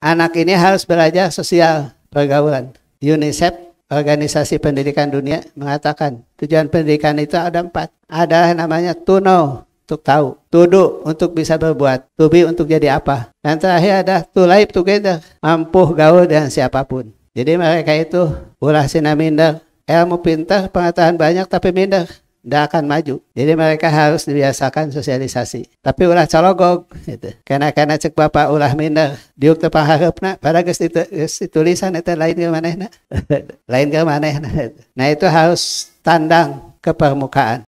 Anak ini harus belajar sosial pergaulan. UNICEF, Organisasi Pendidikan Dunia, mengatakan tujuan pendidikan itu ada empat. Ada namanya to know, untuk tahu. To do, untuk bisa berbuat. To be, untuk jadi apa. Dan terakhir ada to live together, mampu gaul dengan siapapun. Jadi mereka itu ulah sinaminder, ilmu pintar, pengetahuan banyak tapi minder tidak akan maju. Jadi mereka harus dibiasakan sosialisasi. Tapi ulah calogog, gitu. Karena karena cek bapak ulah minder, diuk tepang nak pada gus itu tulisan itu lain ke mana? lain ke mana? Gitu. Nah itu harus tandang ke permukaan.